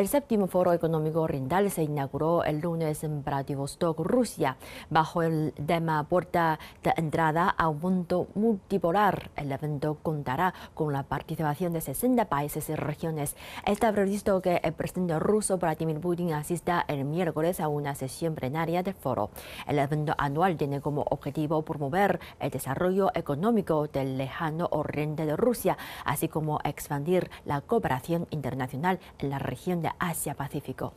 El séptimo foro económico oriental se inauguró el lunes en Vladivostok, Rusia, bajo el tema puerta de entrada a un mundo multipolar. El evento contará con la participación de 60 países y regiones. Está previsto que el presidente ruso Vladimir Putin asista el miércoles a una sesión plenaria del foro. El evento anual tiene como objetivo promover el desarrollo económico del lejano oriente de Rusia, así como expandir la cooperación internacional en la región de asia Pacífico.